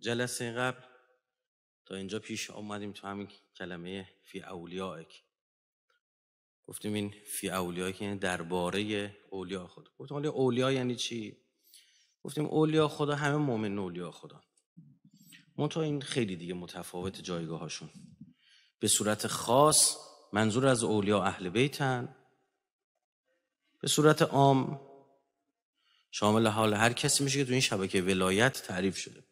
جلسه قبل تا اینجا پیش آمدیم تو همین کلمه فی اولیائک گفتیم این فی اولیاء یعنی درباره اولیاء خدا گفتیم اولیاء یعنی چی گفتیم اولیاء خدا همه مؤمن اولیاء خدا تو این خیلی دیگه متفاوت جایگاهاشون به صورت خاص منظور از اولیاء اهل بیتن به صورت عام شامل حال هر کسی میشه که تو این شبکه ولایت تعریف شده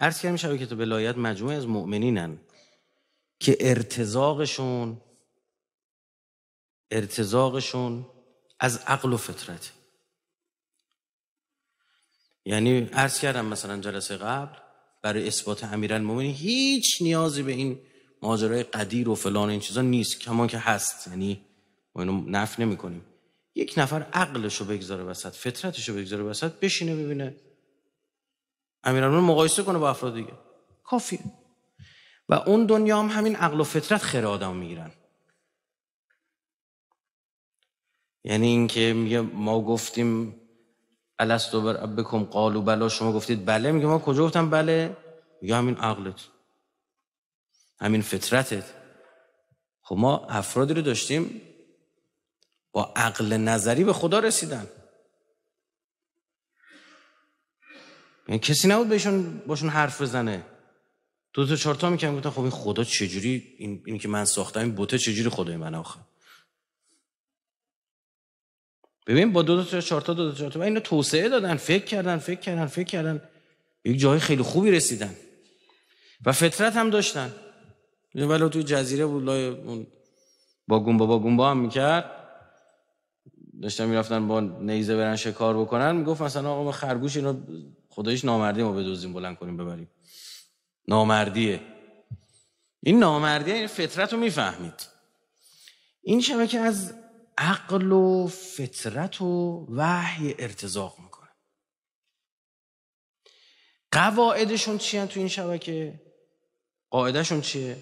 عرض کردم شبکت ولایت مجموعه از مؤمنینن که ارتزاقشون ارتزاقشون از عقل و فطرت یعنی عرض کردم مثلا جلسه قبل برای اثبات مؤمنی هیچ نیازی به این ماجرای قدیر و فلان این چیزا نیست کمان که هست یعنی ما اینو نف نمی کنیم یک نفر عقلشو بگذاره وسط فطرتشو بگذاره وسط بشینه ببینه امیرالمومنین مقایسه کنه با افراد دیگه کافیه و اون دنیا هم همین عقل و فطرت خیر آدم میگیرن یعنی اینکه میگه ما گفتیم الستو بر ابکم قالو بلا شما گفتید بله میگه ما کجا گفتم بله میگه همین عقلت همین فطرتت خب ما افرادی رو داشتیم با عقل نظری به خدا رسیدن یعنی کسی نبود بهشون باشون حرف بزنه دو تا چهار تا میکنم گفتن خب این خدا چجوری این, این که من ساختم این بوته چجوری خدای من آخه ببین با دو تا چهار تا دو تا چهار تا اینو توسعه دادن فکر کردن فکر کردن فکر کردن یک جای خیلی خوبی رسیدن و فطرت هم داشتن ولی توی جزیره بود لای اون با گومبا با گومبا هم میکرد داشتن میرفتن با نیزه برن شکار بکنن میگفت مثلا آقا خرگوش اینو خدایش نامردی ما بدوزیم بلند کنیم ببریم نامردیه این نامردیه این فطرت رو میفهمید این شبکه از عقل و فطرت و وحی ارتزاق میکنه قواعدشون چیه تو این شبکه قاعدهشون چیه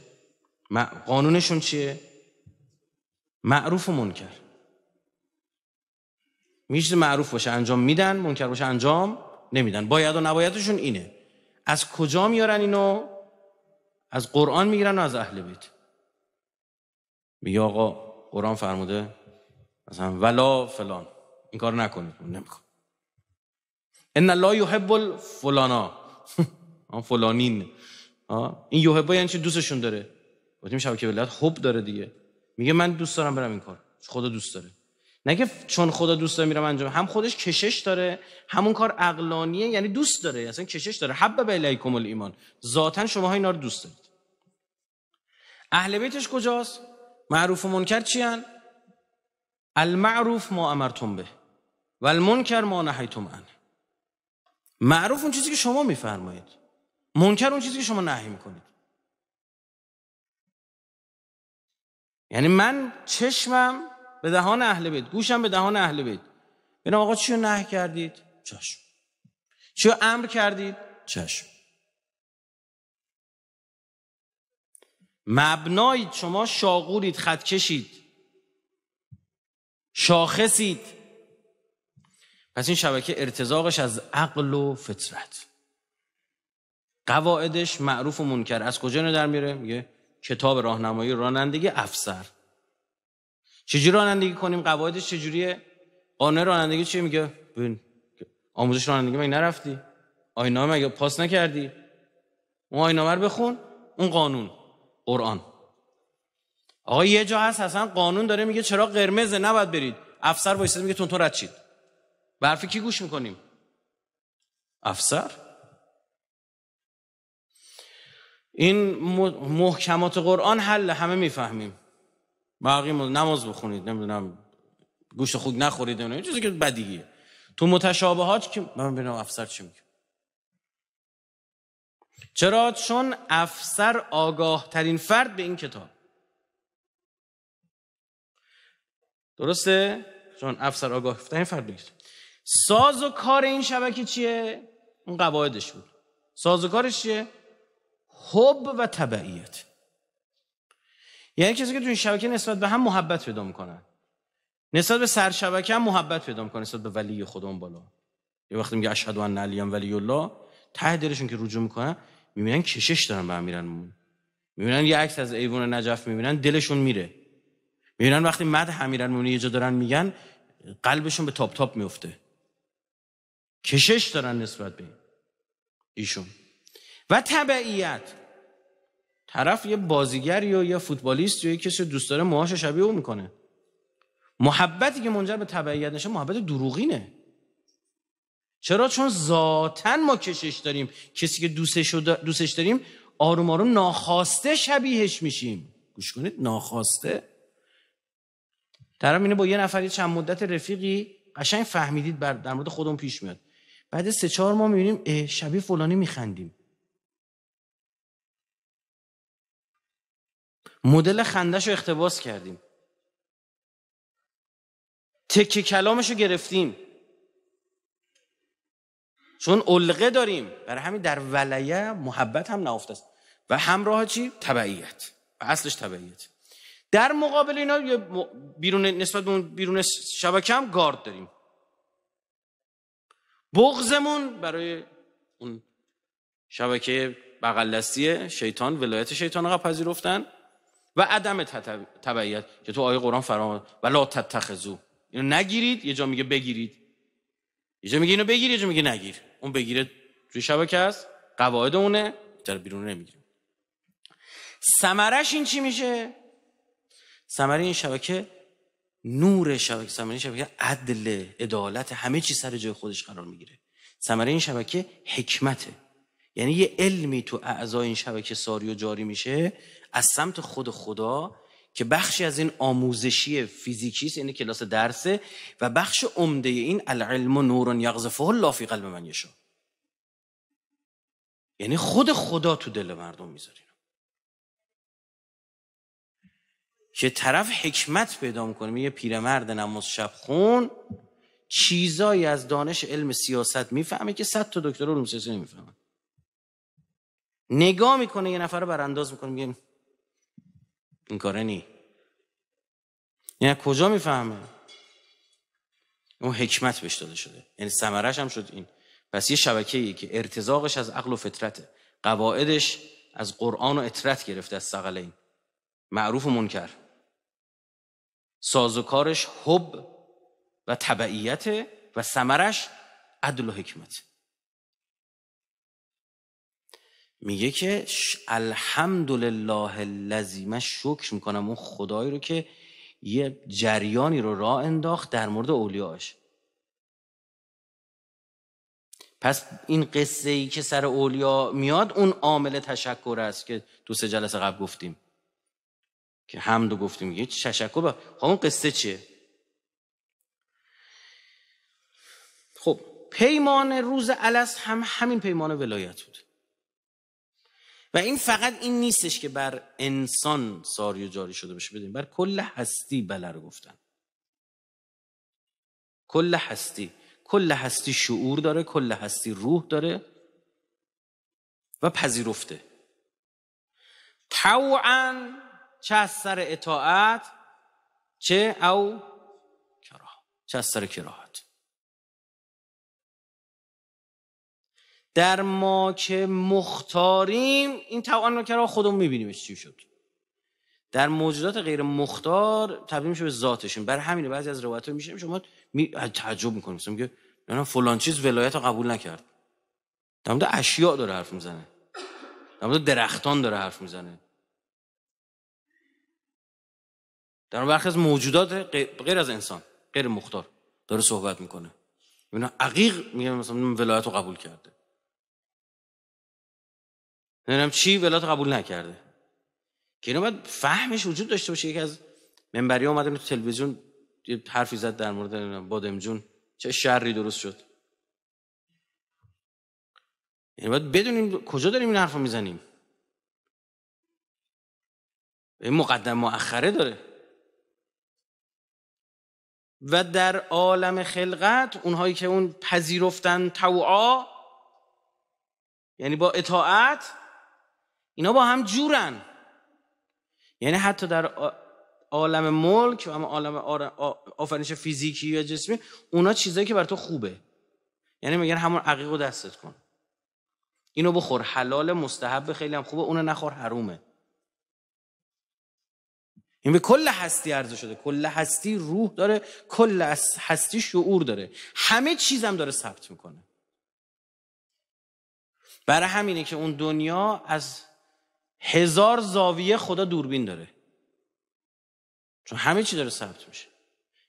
قانونشون چیه معروف و منکر میشه معروف باشه انجام میدن منکر باشه انجام نمیدن باید و نبایدشون اینه از کجا میارن اینو از قرآن میگیرن و از اهل بیت میگه آقا قرآن فرموده مثلا ولا فلان این کار نکنید نمیکن ان الله یحب آن فلانین این یوهبا یعنی دوستشون داره گفتیم شبکه ولایت حب داره دیگه میگه من دوست دارم برم این کار خدا دوست داره نگه چون خدا دوست داره میرم انجام هم خودش کشش داره همون کار اقلانیه یعنی دوست داره اصلا کشش داره حب به الیکم ایمان ذاتا شما اینا رو دوست دارید اهل بیتش کجاست معروف و منکر چیان المعروف ما امرتم به و المنکر ما نهیتم عنه معروف اون چیزی که شما میفرمایید منکر اون چیزی که شما نهی میکنید یعنی من چشمم به دهان اهل بیت گوشم به دهان اهل بیت ببینم آقا چیو نه کردید چشم چیو امر کردید چشم مبنایید شما شاغورید خط کشید شاخصید پس این شبکه ارتزاقش از عقل و فطرت قواعدش معروف و منکر از کجا اینو در میره میگه کتاب راهنمایی رانندگی افسر چجوری رانندگی کنیم قواعدش چجوریه قانون رانندگی چی میگه ببین آموزش رانندگی مگه نرفتی آینامه مگه پاس نکردی اون آینامه رو بخون اون قانون قرآن آقا یه جا هست اصلا قانون داره میگه چرا قرمزه نباید برید افسر وایساده میگه تون رد شید برفی کی گوش میکنیم افسر این محکمات قرآن حل همه میفهمیم باقی نماز بخونید نمیدونم گوشت خوک نخورید نمیدونم چیزی که بدیهیه تو متشابهات که من ببینم افسر چی میگه چرا چون افسر آگاه ترین فرد به این کتاب درسته چون افسر آگاه ترین فرد به ساز و کار این شبکه چیه اون قواعدش بود ساز و کارش چیه حب و تبعیت یعنی کسی که تو این شبکه نسبت به هم محبت پیدا میکنن نسبت به سرشبکه هم محبت پیدا میکنه نسبت به ولی اون بالا یه وقتی میگه اشهد ان علی ولی الله ته دلشون که رجوع میکنن میبینن کشش دارن به هم میرن میبینن یه عکس از ایوان نجف میبینن دلشون میره میبینن وقتی مد امیرالمومنین یه جا دارن میگن قلبشون به تاپ تاپ میفته کشش دارن نسبت به ایشون و تبعیت طرف یه بازیگر یا یه فوتبالیست یا یه کسی دوست داره موهاش شبیه او میکنه محبتی که منجر به تبعیت نشه محبت دروغینه چرا چون ذاتن ما کشش داریم کسی که دوستش, دوستش داریم آروم آروم ناخواسته شبیهش میشیم گوش کنید ناخواسته طرف اینه با یه نفری چند مدت رفیقی قشنگ فهمیدید بر در مورد خودمون پیش میاد بعد سه چهار ما میبینیم شبیه فلانی میخندیم مدل خندش رو اختباس کردیم تکه کلامش رو گرفتیم چون علقه داریم برای همین در ولیه محبت هم نافت است و همراه چی؟ تبعیت و اصلش تبعیت در مقابل اینا بیرون نسبت به بیرون شبکه هم گارد داریم بغزمون برای اون شبکه بغلستی شیطان ولایت شیطان رو پذیرفتن و عدم تبعیت که تو آیه قرآن فرام و لا تتخذو اینو نگیرید یه جا میگه بگیرید یه جا میگه اینو بگیر یه جا میگه نگیر اون بگیره توی شبکه است قواعد اونه در بیرون نمیگیره سمرش این چی میشه سمره این شبکه نور شبکه سمره این شبکه عدل عدالت همه چی سر جای خودش قرار میگیره سمره این شبکه حکمته یعنی یه علمی تو اعضای این شبکه ساری و جاری میشه از سمت خود خدا که بخشی از این آموزشی فیزیکی است یعنی کلاس درسه و بخش عمده این العلم و نور یغزفه الله فی قلب من یشا یعنی خود خدا تو دل مردم میذاری. که طرف حکمت پیدا میکنه یه پیرمرد نماز شب خون چیزایی از دانش علم سیاست میفهمه که صد تا دکتر علوم سیاسی نمیفهمه نگاه میکنه یه نفر رو برانداز میکنه میگه این کاره نی یعنی کجا میفهمه اون حکمت بهش داده شده یعنی سمرش هم شد این پس یه شبکه ای که ارتزاقش از عقل و فطرته قواعدش از قرآن و اطرت گرفته از این. معروف و منکر سازوکارش حب و تبعیت و سمرش عدل و حکمته. میگه که الحمدلله الذی من شکر میکنم اون خدایی رو که یه جریانی رو راه انداخت در مورد اولیاش پس این قصه ای که سر اولیا میاد اون عامل تشکر است که تو سه جلسه قبل گفتیم که حمدو گفتیم یه تشکر با... خب اون قصه چیه خب پیمان روز علس هم همین پیمان ولایت بود و این فقط این نیستش که بر انسان ساری و جاری شده باشه بدیم بر کل هستی بله رو گفتن کل هستی کل هستی شعور داره کل هستی روح داره و پذیرفته طوعا چه از سر اطاعت چه او کراه چه از سر کراهت در ما که مختاریم این توان رو خودم خودمون میبینیمش چی شد در موجودات غیر مختار تبدیل میشه به ذاتشون برای همین بعضی از روایت ها میشه شما می... تعجب میکنیم مثلا میگه نه فلان چیز ولایت رو قبول نکرد در مورد اشیاء داره حرف میزنه در مورد درختان داره حرف میزنه در برخی از موجودات غیر از انسان غیر مختار داره صحبت میکنه اینا یعنی عقیق میگه مثلا ولایت رو قبول کرده نمیدونم چی ولات قبول نکرده که اینو باید فهمش وجود داشته باشه یکی از منبری اومد تو تلویزیون یه حرفی زد در مورد بادم جون چه شری درست شد یعنی باید بدونیم کجا داریم این حرف میزنیم این مقدم مؤخره داره و در عالم خلقت اونهایی که اون پذیرفتن توعا یعنی با اطاعت اینا با هم جورن یعنی حتی در عالم ملک و عالم آفرینش فیزیکی یا جسمی اونا چیزایی که بر تو خوبه یعنی میگن همون عقیق دستت کن اینو بخور حلال مستحب خیلی هم خوبه اونو نخور حرومه این به کل هستی عرضه شده کل هستی روح داره کل هستی شعور داره همه چیزم داره ثبت میکنه برای همینه که اون دنیا از هزار زاویه خدا دوربین داره چون همه چی داره ثبت میشه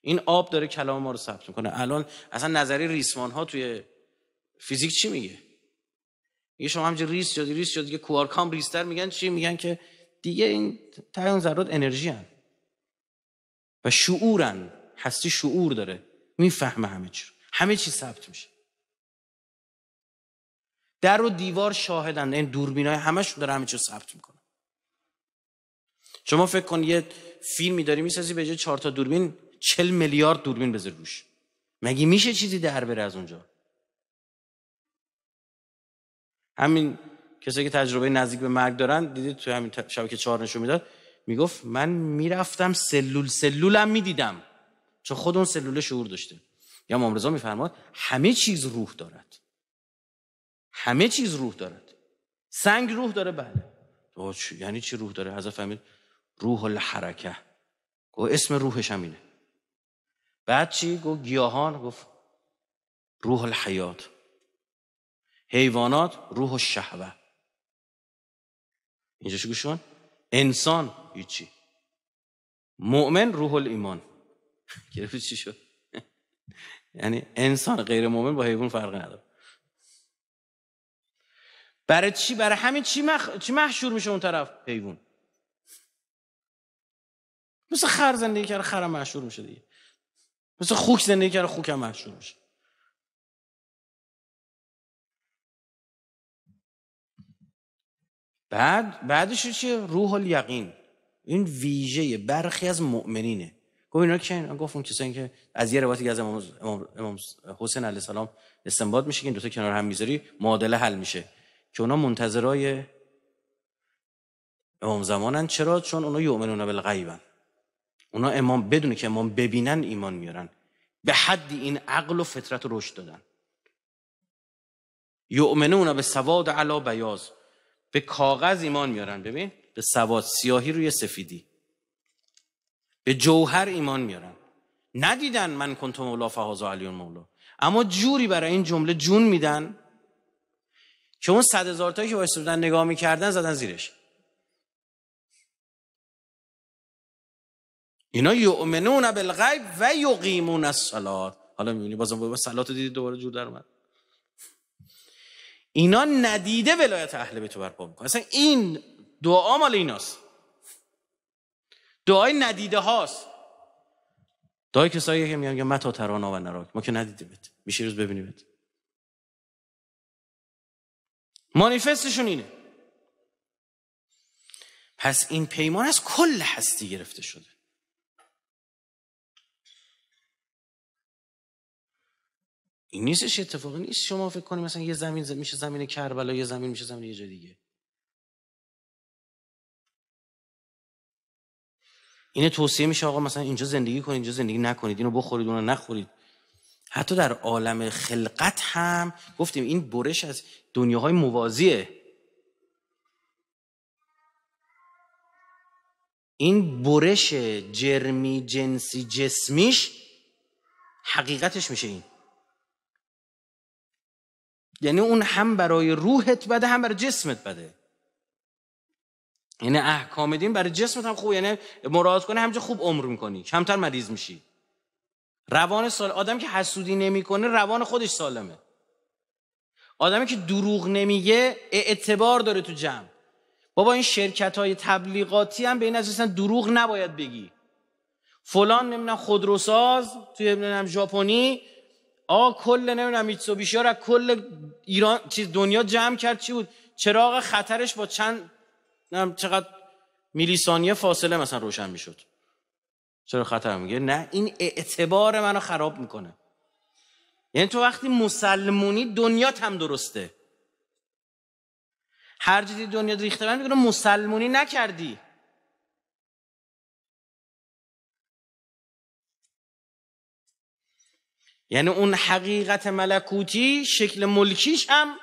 این آب داره کلام ما رو ثبت میکنه الان اصلا نظری ریسمان ها توی فیزیک چی میگه یه شما همجه ریس شد ریس شد که کوارکام ریستر میگن چی میگن که دیگه این تایون انرژی هن. و شعورن هستی شعور داره میفهمه همه چی همه چی ثبت میشه در و دیوار شاهدن این های همشون داره همه چیز ثبت میکنه شما فکر کن یه فیلمی داری میسازی به جای چهار تا دوربین چل میلیارد دوربین بذار روش مگه میشه چیزی در بره از اونجا همین کسایی که تجربه نزدیک به مرگ دارن دیدید تو همین شبکه چهار نشون میداد میگفت من میرفتم سلول سلولم میدیدم چون خود اون سلول شعور داشته یا امام میفرماد همه چیز روح دارد همه چیز روح دارد سنگ روح داره بله یعنی چی روح داره حضرت فهمید روح الحرکه گفت اسم روحش همینه بعد چی گفت گیاهان گفت روح الحیات حیوانات روح الشهوه اینجا چی انسان هیچی مؤمن روح الایمان گرفت چی شد یعنی انسان غیر مؤمن با حیوان فرق نداره برای چی برای همین چی, مخ... چی محشور میشه اون طرف حیوان مثل خر زندگی کرده خرم محشور میشه دیگه مثل خوک زندگی کرده خوکم محشور میشه بعد بعدش چیه روح الیقین این ویژه برخی از مؤمنینه گفت اینا که گفت اون کسایی که از یه روایتی از امام, امام حسین علیه السلام استنباط میشه که این دو تا کنار هم میذاری معادله حل میشه که اونا منتظرای امام زمانن چرا چون اونا یؤمنون بالغیبن اونا امام بدونه که امام ببینن ایمان میارن به حدی این عقل و فطرت رشد دادن یؤمنون به سواد علا بیاز به کاغذ ایمان میارن ببین به سواد سیاهی روی سفیدی به جوهر ایمان میارن ندیدن من کنتم مولا فهازا علی مولا اما جوری برای این جمله جون میدن که اون صد هزار تایی که وایس بودن نگاه میکردن زدن زیرش اینا یؤمنون بالغیب و یقیمون سلات حالا میبینی بازم با صلات دیدی دوباره جور در اومد اینا ندیده ولایت اهل تو برپا میکنه اصلا این دعا مال ایناست دعای ندیده هاست دعای کسایی که میگن متا ترانا و نراک ما که ندیده بت میشه روز ببینی مانیفستشون اینه پس این پیمان از کل هستی گرفته شده این نیستش اتفاقی نیست شما فکر کنید مثلا یه زمین میشه زمین کربلا یه زمین میشه زمین یه جای دیگه اینه توصیه میشه آقا مثلا اینجا زندگی کنید اینجا زندگی نکنید اینو بخورید اونو نخورید حتی در عالم خلقت هم گفتیم این برش از دنیاهای موازیه این برش جرمی جنسی جسمیش حقیقتش میشه این یعنی اون هم برای روحت بده هم برای جسمت بده یعنی احکام دین برای جسمت هم خوب یعنی مراد کنه همجا خوب عمر میکنی کمتر مریض میشی روان سال آدم که حسودی نمیکنه روان خودش سالمه آدمی که دروغ نمیگه اعتبار داره تو جمع بابا این شرکت های تبلیغاتی هم به این اساسا دروغ نباید بگی فلان نمیدونم خودروساز توی نمیدونم ژاپنی آ کل نمیدونم میتسوبیشی را کل ایران چیز دنیا جمع کرد چی بود چراغ خطرش با چند نمیدونم چقدر میلی ثانیه فاصله مثلا روشن میشد چرا خطر میگه نه این اعتبار منو خراب میکنه یعنی تو وقتی مسلمونی دنیا هم درسته هر جدی دنیا ریخته بند میگه مسلمونی نکردی یعنی اون حقیقت ملکوتی شکل ملکیش هم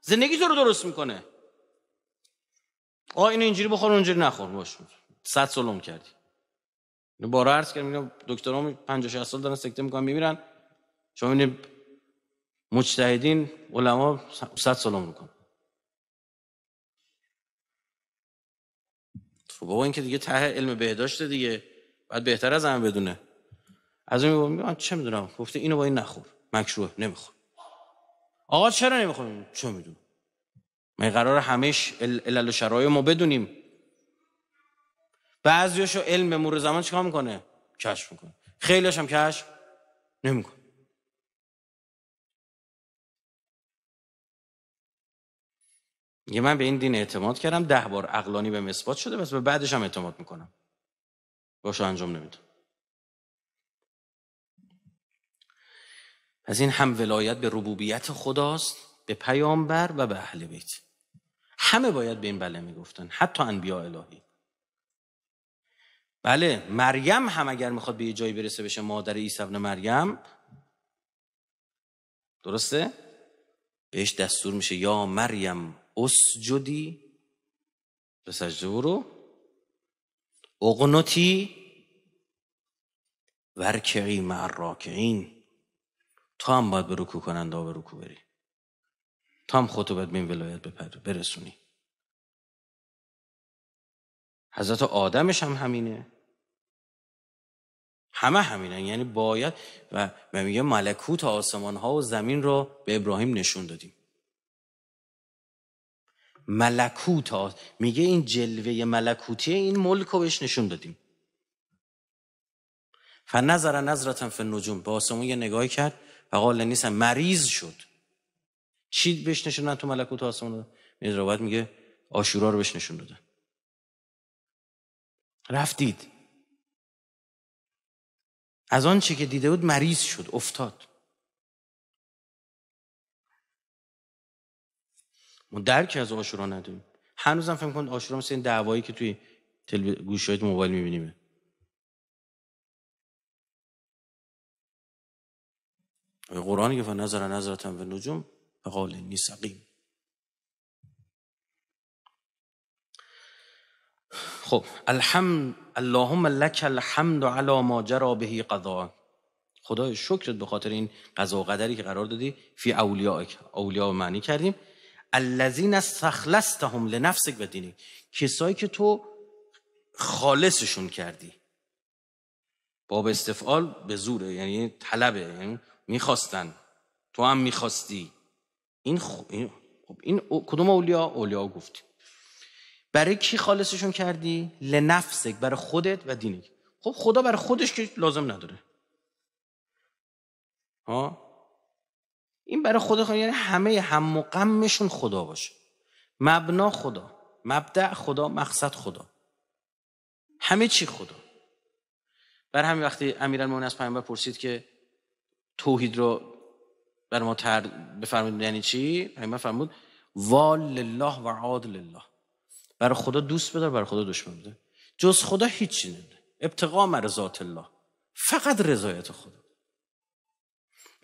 زندگی تو رو درست میکنه آه اینو اینجوری بخور اونجوری نخور باش صد سلوم کردی یعنی بارو عرض کردم دکتران دکترام 50 60 سال دارن سکته میکنن میمیرن شما این مجتهدین علما 100 سال عمر کن خب بابا این که دیگه ته علم بهداشت دیگه بعد بهتر از هم بدونه از اون میگم چه میدونم گفته اینو با این نخور مکروه نمیخور آقا چرا نمیخوریم چه میدونم من قرار همش علل و شرایع ما بدونیم بعضیاشو علم مور زمان چیکار میکنه کشف میکنه خیلیاشم کشف نمیکنه یه من به این دین اعتماد کردم ده بار اقلانی به اثبات شده بس به بعدش هم اعتماد میکنم باشه انجام نمیدم از این هم ولایت به ربوبیت خداست به پیامبر و به اهل بیت همه باید به این بله میگفتن حتی انبیاء الهی بله مریم هم اگر میخواد به یه جایی برسه بشه مادر عیسی ابن مریم درسته بهش دستور میشه یا مریم اسجدی به سجده برو اقنتی ورکعی مع تو هم باید به رکو کننده به رکو بری تو هم خودتو باید به این ولایت برسونی حضرت آدمش هم همینه همه همینن یعنی باید و میگه ملکوت آسمان ها و زمین را به ابراهیم نشون دادیم ملکوت ها میگه این جلوه ملکوتی این ملک رو بهش نشون دادیم فنظر نظرتم فن نجوم به آسمون یه نگاهی کرد و قال نیستم مریض شد چی بهش نشون تو ملکوت آسمون دادن رو میگه آشورا رو بهش نشون دادن رفتید از آن چی که دیده بود مریض شد افتاد ما درکی از آشورا نداریم هم فکر کن آشورا مثل این دعوایی که توی تلو... موبایل میبینیم قرآن که نظر نظرتم و نجوم و قال نیسقیم خب الحمد اللهم لک الحمد علی ما جری بهی قضا خدای شکرت به خاطر این قضا و قدری که قرار دادی فی اولیاء اولیا معنی کردیم الذین استخلصتهم لنفسک و دینی کسایی که تو خالصشون کردی باب استفعال به زوره یعنی طلبه یعنی میخواستن تو هم میخواستی این این, خب این کدوم اولیا اولیا گفتی برای کی خالصشون کردی لنفسک برای خودت و دینک خب خدا برای خودش که لازم نداره ها این برای خدا خود یعنی همه هم و غمشون خدا باشه مبنا خدا مبدع خدا مقصد خدا همه چی خدا بر همین وقتی امیرالمومنین از پیامبر پرسید که توحید رو بر ما تر بفرمایید یعنی چی پیامبر فرمود وال لله و عاد لله برای خدا دوست بدار برای خدا دشمن بدار جز خدا هیچی نده ابتقام رضات الله فقط رضایت خدا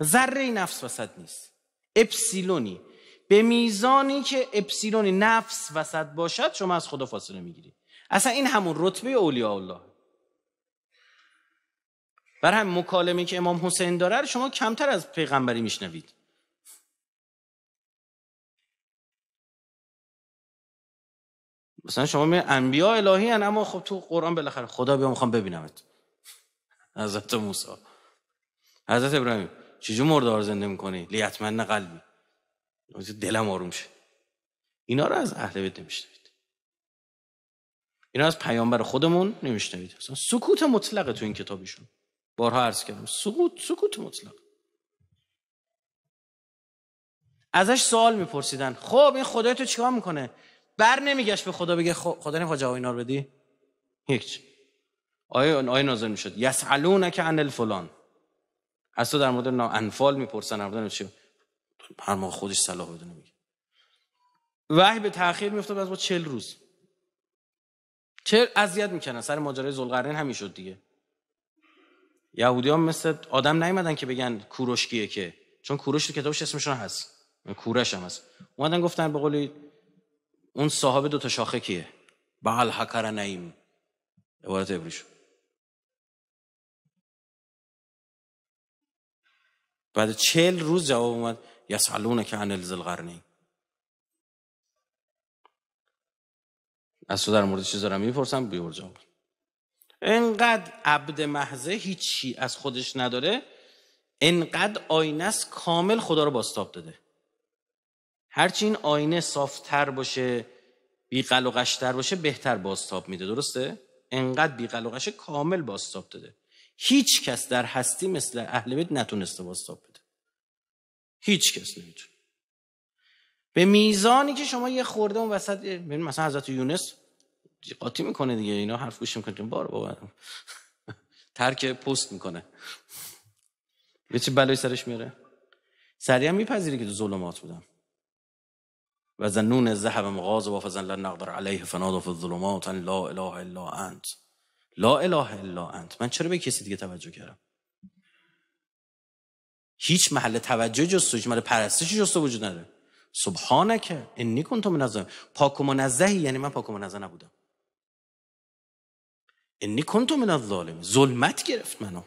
ذره نفس وسط نیست اپسیلونی به میزانی که اپسیلونی نفس وسط باشد شما از خدا فاصله میگیری اصلا این همون رتبه اولیاء الله بر هم مکالمه که امام حسین داره شما کمتر از پیغمبری میشنوید مثلا شما می انبیا الهی هن اما خب تو قرآن بالاخره خدا بیا میخوام ببینمت حضرت موسی حضرت ابراهیم چجور مردار زنده میکنی لیتمن قلبی یعنی دلم آروم شه اینا رو از اهل بیت نمیشنوید اینا از پیامبر خودمون نمیشنوید سکوت مطلق تو این کتابیشون بارها عرض کردم سکوت سکوت مطلق ازش سوال میپرسیدن خب این خدای تو چیکار میکنه بر نمیگشت به خدا بگه خدا نمیخواد جواب اینا رو بدی هیچ آیه آیه نازل میشد یسالونک عن الفلان از تو در مورد انفال میپرسن در مورد چی هر ما خودش صلاح بدونه میگه وحی به تاخیر میفته بعد با 40 روز چل اذیت میکنن سر ماجرای زلقرنین همین شد دیگه یهودی هم مثل آدم نیومدن که بگن کیه که چون کوروش تو کتابش اسمشون هست کورش هم هست اومدن گفتن به قولی اون صاحب دو تا شاخه کیه بعل حکر نیم عبارت عبریشون بعد چهل روز جواب اومد یسالونه که عن الزلغرنی از تو در مورد چیز دارم میپرسم بیور جواب انقدر عبد محضه هیچی از خودش نداره انقدر آینه است کامل خدا رو باستاب داده هرچی این آینه صافتر باشه و قشتر باشه بهتر باستاب میده درسته؟ انقدر و کامل باستاب داده هیچ کس در هستی مثل اهل بیت نتونسته باستاب هیچ کس نمیتونه به میزانی که شما یه خورده اون وسط ببین مثلا حضرت یونس قاطی میکنه دیگه اینا حرف گوش میکنه بار بابا ترک پست میکنه به چه بلایی سرش میره سریع میپذیره که تو ظلمات بودم و زنون زهب مغاز و فزن لن نقدر علیه فناد و ان لا اله الا انت لا اله الا انت من چرا به کسی دیگه توجه کردم هیچ محل توجه جستو هیچ محل پرستش جستو وجود نداره سبحانه انی کنت منظم پاک و منظهی یعنی من پاک و منظه نبودم انی کنت من الظالم ظلمت گرفت منو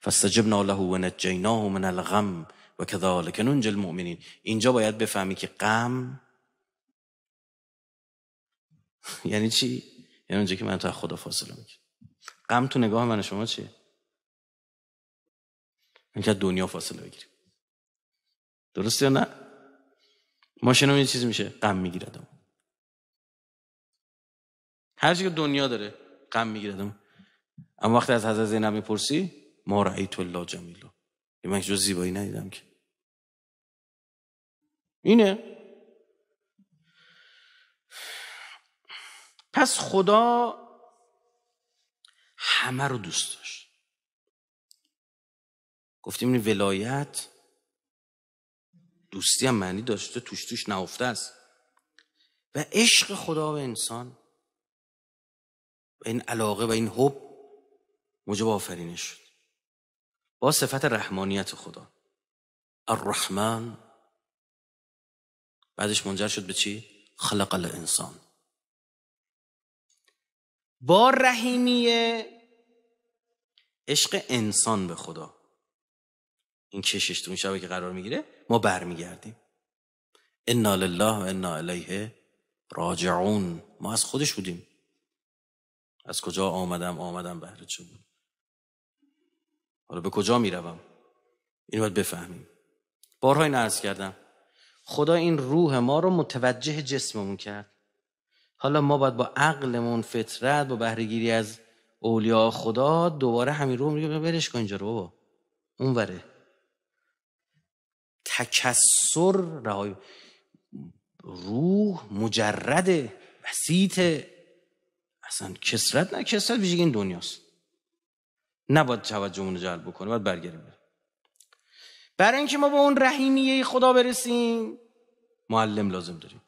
فاستجبنا له و نجیناه من الغم و کذالک ننج المؤمنین اینجا باید بفهمی که غم یعنی چی یعنی اونجا که من تا خدا فاصله میکنم غم تو نگاه من شما چیه اینکه دنیا فاصله بگیریم درسته یا نه ماشینم یه چیز میشه غم میگیردم هر که دنیا داره غم میگیردم اما وقتی از حضرت زینب میپرسی ما رأیت الله جمیلا من جز زیبایی ندیدم که اینه پس خدا همه رو دوست داشت گفتیم این ولایت دوستی هم معنی داشته توش توش نهفته است و عشق خدا و انسان و این علاقه و این حب موجب آفرینش شد با صفت رحمانیت خدا الرحمن بعدش منجر شد به چی؟ خلق الانسان با رحیمیه عشق انسان به خدا این کشش تو اون شبه که قرار میگیره ما برمیگردیم انا لله و انا الیه راجعون ما از خودش بودیم از کجا آمدم آمدم بهر چه بود حالا به کجا میروم اینو باید بفهمیم بارها این عرض کردم خدا این روح ما رو متوجه جسممون کرد حالا ما باید با عقلمون فطرت با بهرهگیری از اولیاء خدا دوباره همین روح میگه برش کن اینجا رو بابا اون وره تکسر رهای روح مجرد بسیط اصلا کسرت نه کسرت ویژگی این دنیاست نباید توجهمون رو جلب بکنه باید برگردیم برای اینکه ما به اون رحیمیه خدا برسیم معلم لازم داریم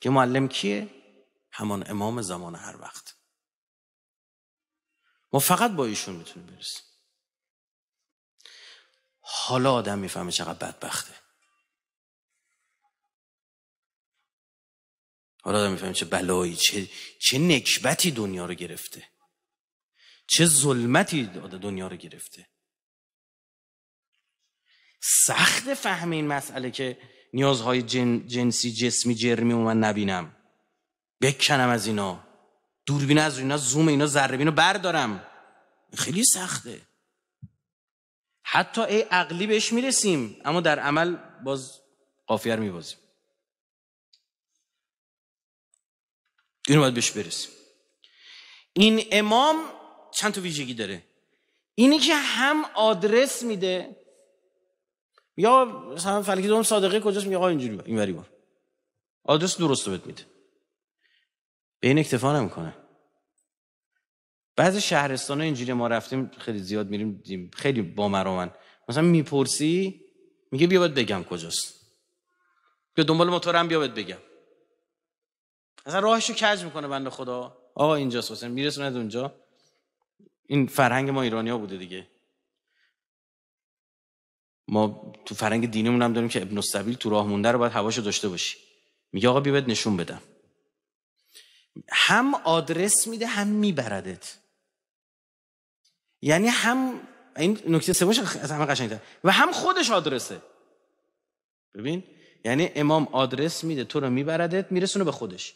که معلم کیه همان امام زمان هر وقت ما فقط با ایشون میتونیم برسیم حالا آدم میفهمه چقدر بدبخته حالا آدم میفهمه چه بلایی چه, چه نکبتی دنیا رو گرفته چه ظلمتی دنیا رو گرفته سخت فهم این مسئله که نیازهای جنسی جسمی جرمی و من نبینم بکنم از اینا دوربین از اینا زوم اینا رو بردارم خیلی سخته حتی ای عقلی بهش میرسیم اما در عمل باز قافیر میبازیم این باید بهش برسیم این امام چند تا ویژگی داره اینی که هم آدرس میده یا مثلا فلکی دوم صادقه کجاست میگه آقا اینجوری این وری بار آدرس درست بهت میده به این اکتفا نمیکنه بعضی شهرستان ها اینجوری ما رفتیم خیلی زیاد میریم دیم. خیلی با مرامن مثلا میپرسی میگه بیا باید بگم کجاست بیا دنبال موتورم بیا باید بگم اصلا راهشو کج میکنه بنده خدا آقا اینجاست مثلا میرسوند اونجا این فرهنگ ما ایرانیا بوده دیگه ما تو فرهنگ دینیمون هم داریم که ابن السبیل تو راه مونده رو باید هواشو داشته باشی میگه آقا بیا باید نشون بدم هم آدرس میده هم میبردت یعنی هم این نکته سومش از همه قشنگتر و هم خودش آدرسه ببین یعنی امام آدرس میده تو رو میبردت میرسونه به خودش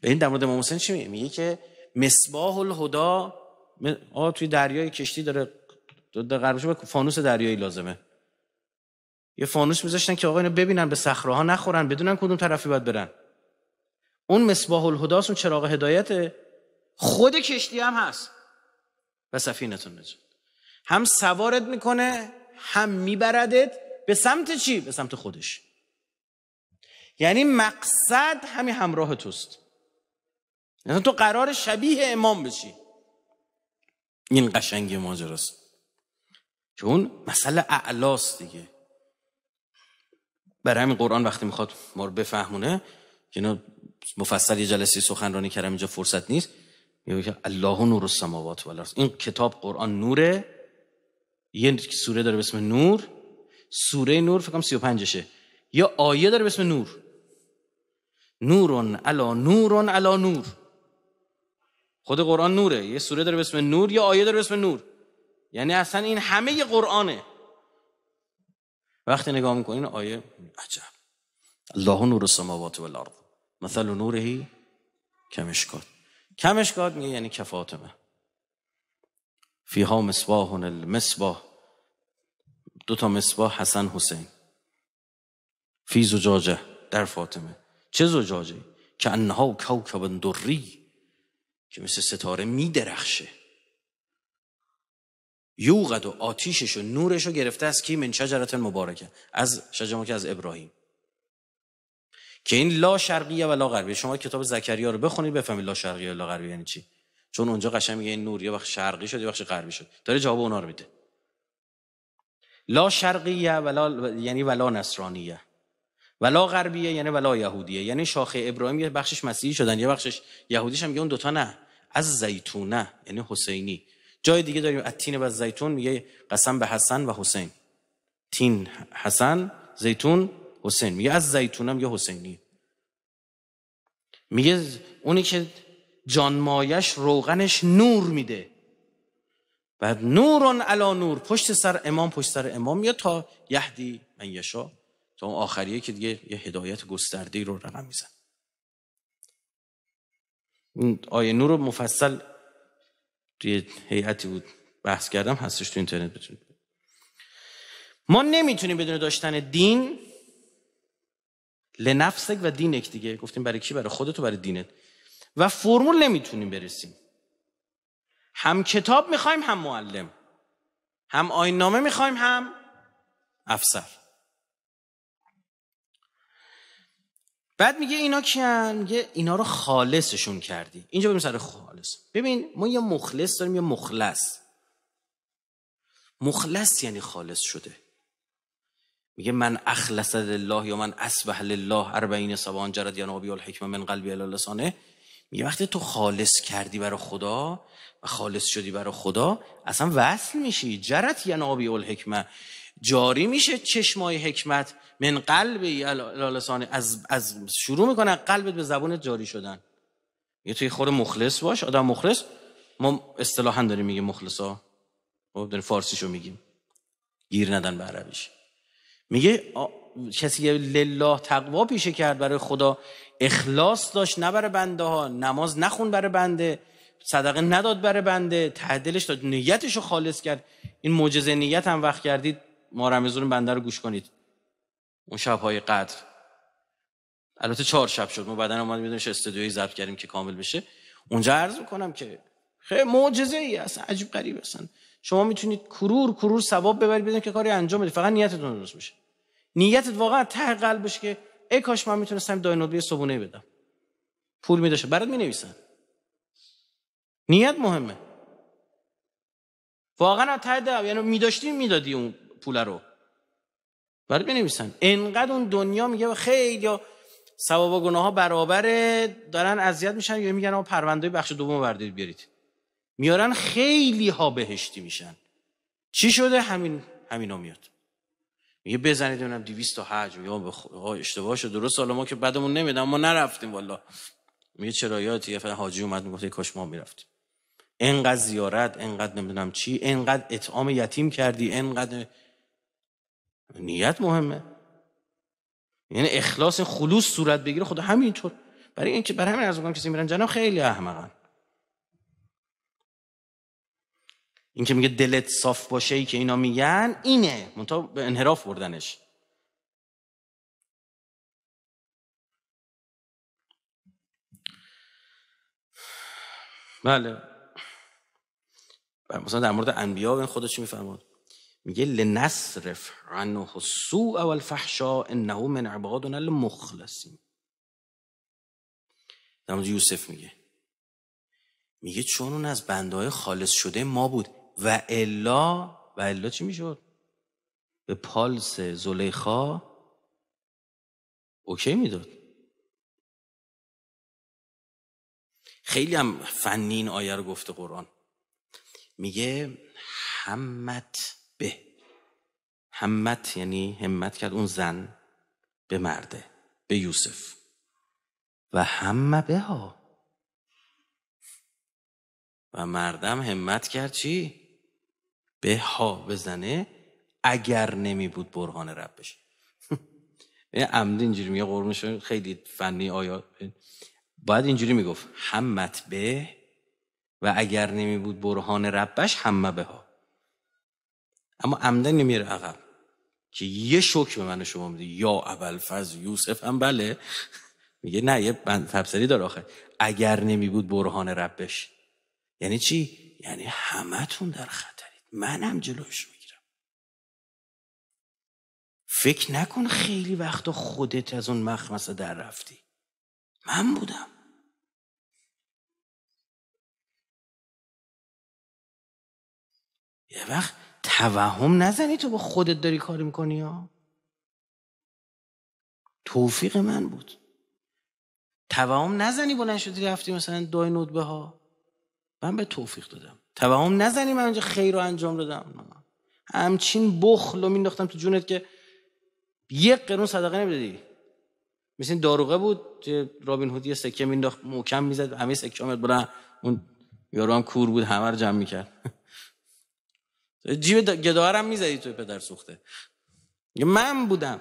به این در مورد امام حسین چی میگه میگه که مصباح الهدا آ توی دریای کشتی داره در غربش به فانوس دریایی لازمه یه فانوس میذاشتن که آقا اینو ببینن به صخره ها نخورن بدونن کدوم طرفی باید برن اون مصباح الهداست اون چراغ هدایته خود کشتی هم هست و سفینتون نجات هم سوارت میکنه هم میبردت به سمت چی؟ به سمت خودش یعنی مقصد همین همراه توست یعنی تو قرار شبیه امام بشی این قشنگی ماجراست چون مسئله اعلاست دیگه برای همین قرآن وقتی میخواد ما رو بفهمونه که مفصل یه جلسه سخنرانی کردم اینجا فرصت نیست میگه الله نور السماوات و این کتاب قرآن نوره یه سوره داره به اسم نور سوره نور فکر کنم 35 شه یا آیه داره به اسم نور نورون علا نورون علا نور خود قرآن نوره یه سوره داره به اسم نور یا آیه داره به اسم نور یعنی اصلا این همه قرآنه وقتی نگاه میکنین آیه عجب الله نور السماوات والارض مثل نوره کمشکات کمش گاد میگه یعنی کفاتمه فیها مصباحون المصباح دو تا مصباح حسن حسین فی زجاجه در فاطمه چه زجاجه که انها کوکب دری که مثل ستاره میدرخشه درخشه یوغد و آتیشش و نورش رو گرفته از کی من شجرت مبارکه از شجره از ابراهیم که این لا شرقیه و لا غربیه شما کتاب زکریا رو بخونید بفهمید لا شرقیه و لا غربیه یعنی چی چون اونجا قشنگ میگه این نوریه یا شرقی شد یا وقت غربی شد داره جواب اونا رو میده لا شرقیه لا یعنی ولا نصرانیه ولا غربیه یعنی ولا یهودیه یعنی شاخه ابراهیم یه بخشش مسیحی شدن یه بخشش یهودیش هم یه اون دوتا نه از زیتونه یعنی حسینی جای دیگه داریم اتین و زیتون میگه قسم به حسن و حسین تین حسن زیتون حسین میگه از زیتونم یه حسینی میگه اونی که جانمایش روغنش نور میده بعد نورون علا نور پشت سر امام پشت سر امام یا تا یهدی من یشا تا اون آخریه که دیگه یه هدایت گسترده رو رقم میزن آیه نور رو مفصل توی هیئتی بود بحث کردم هستش تو اینترنت بتونید ما نمیتونیم بدون داشتن دین لنفسک و دینک دیگه گفتیم برای کی برای خودت و برای دینت و فرمول نمیتونیم برسیم هم کتاب میخوایم هم معلم هم آین نامه میخوایم هم افسر بعد میگه اینا کیان میگه اینا رو خالصشون کردی اینجا ببین سر خالص ببین ما یه مخلص داریم یه مخلص مخلص یعنی خالص شده میگه من اخلص لله یا من اسبح لله اربعین سبان جرد یا نابی الحکمه من قلبی الی لسانه میگه وقتی تو خالص کردی برای خدا و خالص شدی برای خدا اصلا وصل میشی جرت یا نابی الحکمه جاری میشه چشمای حکمت من قلب لسانه از, از شروع میکنه قلبت به زبونت جاری شدن یه توی خور مخلص باش آدم مخلص ما اصطلاحا داریم میگیم مخلصا خب، داریم فارسیشو میگیم گیر ندن به عربیش میگه کسی که لله تقوا پیشه کرد برای خدا اخلاص داشت نه برای بنده ها نماز نخون برای بنده صدقه نداد برای بنده تعدلش داد نیتش رو خالص کرد این معجزه نیت هم وقت کردید ما رمزون بنده رو گوش کنید اون شب های قدر البته چهار شب شد ما بعدا اومد میدونش استودیوی ضبط کردیم که کامل بشه اونجا عرض میکنم که خیلی معجزه ای اصلا عجیب غریب هستن شما میتونید کرور کرور ثواب ببرید بدون که کاری انجام بدید فقط نیتتون درست میشه نیتت واقعا ته قلبش که ای کاش من میتونستم داینوبی صبونه بدم پول میداشه برات مینویسن نیت مهمه واقعا ته دل یعنی میداشتی میدادی اون پول رو برات مینویسن انقدر اون دنیا میگه خیلی یا ثواب و گناه ها برابره دارن اذیت میشن یا میگن آقا پرونده بخش دوم بردید بیارید میارن خیلی ها بهشتی میشن چی شده همین همینا میاد میگه بزنید اونم 208 یا بخ... اشتباه شد درست حالا ما که بعدمون نمیدم ما نرفتیم والا میگه چرا یاد یه حاجی اومد میگفت کاش ما میرفتیم انقدر زیارت انقدر نمیدونم چی انقدر اطعام یتیم کردی انقدر نیت مهمه یعنی اخلاص خلوص صورت بگیره خدا همینطور برای اینکه برای همین از کسی میرن جناب خیلی احمقن این که میگه دلت صاف باشه ای که اینا میگن اینه منطقه به انحراف بردنش بله مثلا در مورد انبیا این خدا چی میفرماد میگه لنصرف عنه السوء والفحشاء انه من عبادنا المخلصین در مورد یوسف میگه میگه چون از بندهای خالص شده ما بود و الا و الا چی میشد به پالس زلیخا اوکی میداد خیلی هم فنین آیه رو گفته قرآن میگه همت به همت یعنی همت کرد اون زن به مرده به یوسف و همه به ها و مردم همت کرد چی؟ به ها بزنه اگر نمی بود برهان رب بشه عمد اینجوری میگه قرمشون خیلی فنی آیا باید اینجوری میگفت همت به و اگر نمی بود برهان ربش همه به ها اما عمده نمیره عقب که یه شک به من شما میده یا اول فز یوسف هم بله میگه نه یه بند تبصری داره آخر اگر نمی بود برهان ربش یعنی چی؟ یعنی تون در خطر منم جلوش میگیرم فکر نکن خیلی وقتا خودت از اون مخمسه در رفتی من بودم یه وقت توهم نزنی تو با خودت داری کاری میکنی ها توفیق من بود توهم نزنی بلند شدی رفتی مثلا دای به ها من به توفیق دادم توهم نزنی من اونجا خیر رو انجام دادم همچین بخل رو مینداختم تو جونت که یک قرون صدقه نمیدادی مثل داروغه بود رابین هودی یه سکه مینداخت محکم میزد همه سکه آمد برن اون یارو هم کور بود همه رو جمع میکرد جیب گدارم میزدی توی پدر سوخته من بودم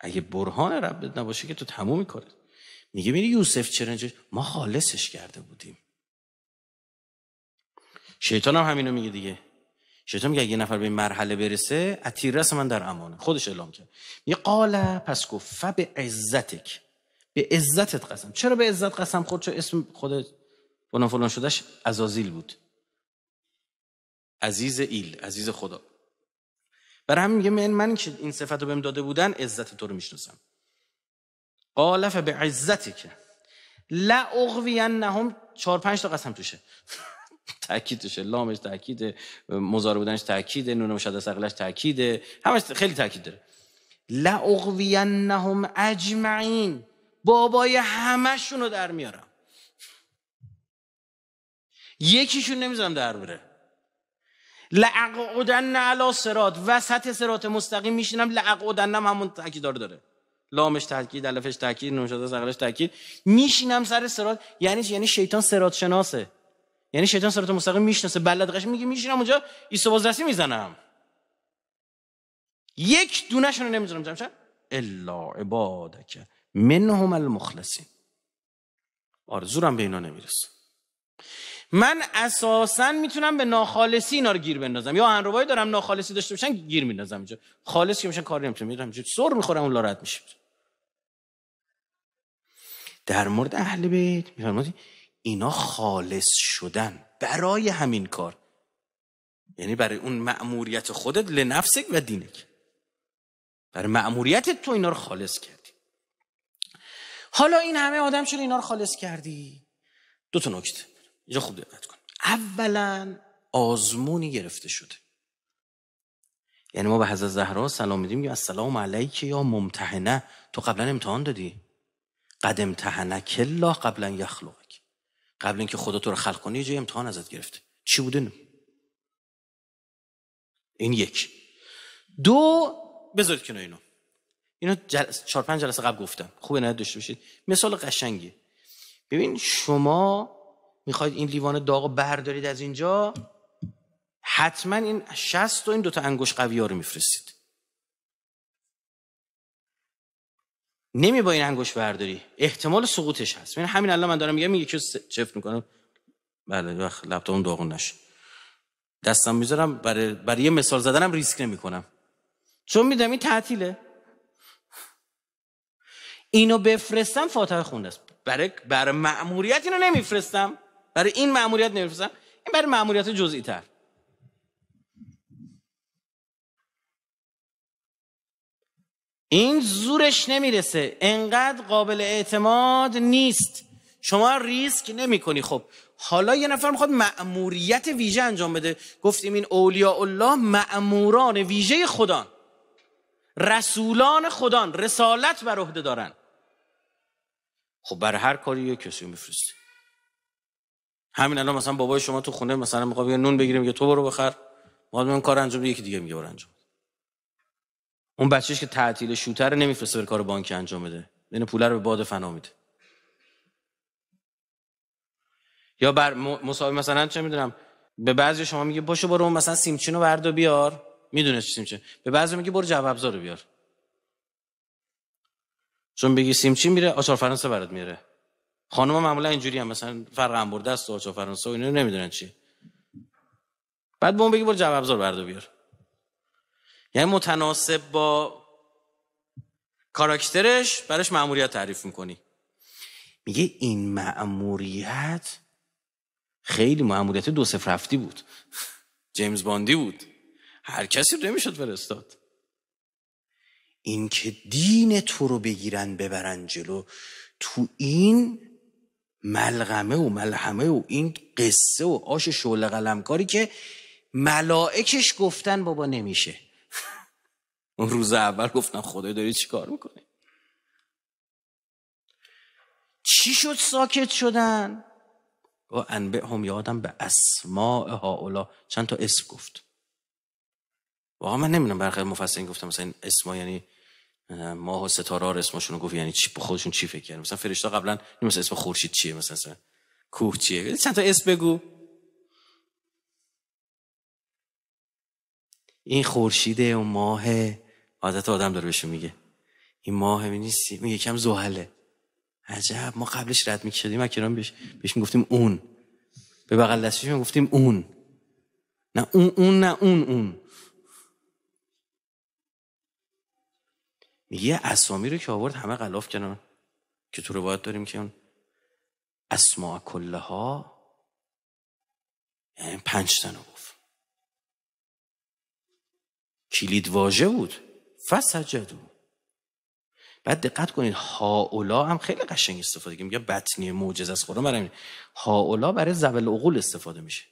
اگه برهان رب نباشه که تو تموم میکنه میگه میری یوسف چرا ما خالصش کرده بودیم شیطان هم همینو میگه دیگه شیطان میگه اگه یه نفر به این مرحله برسه اتیرس من در امانه خودش اعلام کرد میگه قال پس گفت به عزتک به عزتت قسم چرا به عزت قسم خود چون اسم خود فلان فلان شدهش ازازیل بود عزیز ایل عزیز خدا برای همین میگه من, من که این صفت رو بهم داده بودن عزت تو رو میشناسم قال عزتک لا نهم چهار پنج تا قسم توشه تاکیدشه لامش تاکید مزار بودنش تاکید نون مشدد عقلش تاکید همش خیلی تاکید داره لا اغوینهم اجمعین بابای همشون رو در میارم یکیشون نمیذارم در بره لعقودن علا سرات وسط سرات مستقیم میشینم لعقودن همون تاکید داره لامش تاکید الفش تاکید نون شده تاکید میشینم سر سرات یعنی یعنی شیطان سرات شناسه یعنی شیطان صراط مستقیم میشناسه بلد قش میگه میشینم اونجا باز دستی میزنم یک دونه رو نمیذارم جمشن الا عبادک منهم المخلصین آرزورم به اینا نمیرسه من اساسا میتونم به ناخالصی اینا رو گیر بندازم یا انروبای دارم ناخالصی داشته باشن گیر میندازم اینجا خالص که میشن کاری نمیتونم میرم سر میخورم اون لارت میشه در مورد اهل بیت میفرمایید اینا خالص شدن برای همین کار یعنی برای اون مأموریت خودت لنفسک و دینک برای معموریت تو اینا رو خالص کردی حالا این همه آدم چرا اینا رو خالص کردی دو تا نکته اینجا خوب دقت کن اولا آزمونی گرفته شده یعنی ما به حضرت زهرا سلام میدیم که السلام علیک یا ممتحنه تو قبلا امتحان دادی قد امتحنه کلا قبلا یخلق قبل اینکه خدا تو رو خلق کنه یه امتحان ازت گرفته چی بوده این یک دو بذارید کنار اینو اینو چهار پنج جلسه قبل گفتم خوب نه داشته باشید مثال قشنگی ببین شما میخواید این لیوان داغ بردارید از اینجا حتما این شست و این دوتا انگوش قویه رو میفرستید نمی با این انگوش برداری احتمال سقوطش هست من همین الان من دارم میگم یکی چفت میکنم بله وقت اون داغون نشه دستم میذارم برای برای یه مثال زدنم ریسک نمیکنم چون میدم این تعطیله اینو بفرستم فاتحه خونده است برای برای ماموریتی اینو نمیفرستم برای این ماموریت نمیفرستم این برای ماموریت جزئی تر این زورش نمیرسه انقدر قابل اعتماد نیست شما ریسک نمی کنی خب حالا یه نفر میخواد معموریت ویژه انجام بده گفتیم این اولیاء الله مأموران ویژه خدا، رسولان خدا، رسالت بر عهده دارن خب بر هر کاری یه کسی میفرسته همین الان مثلا بابای شما تو خونه مثلا میخواد نون بگیریم یه تو برو بخر ما من کار انجام یکی دیگه میگه برو انجام اون بچهش که تعطیل شوتر نمیفرسته بر کار بانک انجام بده یعنی پول رو به باد فنا میده یا بر مصاحبه مثلا چه میدونم به بعضی شما میگه باشو برو مثلا سیمچین رو بردا بیار میدونه چی سیمچین به بعضی میگه برو جوابزا رو بیار چون بگی سیمچین میره آچار فرانسه برات میره؟ خانم معمولا اینجوری هم مثلا فرق هم برده است و آچار فرانسه و اینو نمیدونن چی بعد به اون بگی برو جوابزار ابزار بردا بیار یعنی متناسب با کاراکترش برش معمولیت تعریف میکنی میگه این معمولیت خیلی معمولیت دو صفر بود جیمز باندی بود هر کسی رو نمیشد فرستاد این که دین تو رو بگیرن ببرن جلو تو این ملغمه و ملحمه و این قصه و آش شعله قلمکاری که ملائکش گفتن بابا نمیشه اون روز اول گفتم خدای داری چی کار میکنی چی شد ساکت شدن و انبه هم یادم به اسماع هاولا چند تا اسم گفت واقعا من نمیدونم مفصل مفصلین گفتم مثلا این اسما یعنی ماه و ستاره رو اسمشون رو گفت یعنی چی خودشون چی فکر کردن مثلا فرشته قبلا مثلا اسم خورشید چیه مثلا, مثلا کوه چیه یعنی چند تا اسم بگو این خورشیده و ماه عادت آدم داره بهشون میگه این ماه همی نیستی کم یکم زحله عجب ما قبلش رد میکشدیم اکرام بهش بهش میگفتیم اون به بغل دستش میگفتیم اون نه اون اون نه اون اون میگه اسامی رو که آورد همه غلاف کردن که تو روایت داریم که اون اسماع کله ها یعنی پنج رو گفت کلید واژه بود فسجدو بعد دقت کنید هاولا هم خیلی قشنگ استفاده که میگه بطنی معجزه از خدا برای هاولا برای زبل عقول استفاده میشه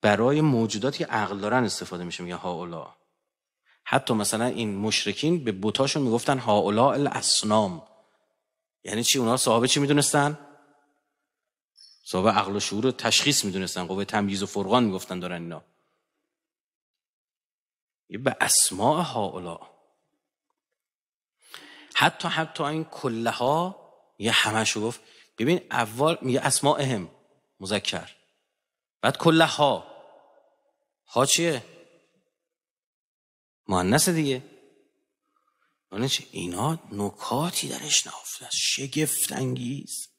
برای موجوداتی که عقل دارن استفاده میشه میگه هاولا حتی مثلا این مشرکین به بتاشون میگفتن هاولا الاسنام یعنی چی اونا صاحب چی میدونستن صاحب عقل و شعور و تشخیص میدونستن قوه تمیز و فرقان میگفتن دارن اینا به اسماع هاولا حتی حتی این کله ها یه همشو گفت ببین اول میگه اسماعهم مذکر بعد کله ها ها چیه مؤنث دیگه اینا نکاتی درش نهفته است شگفت انگیز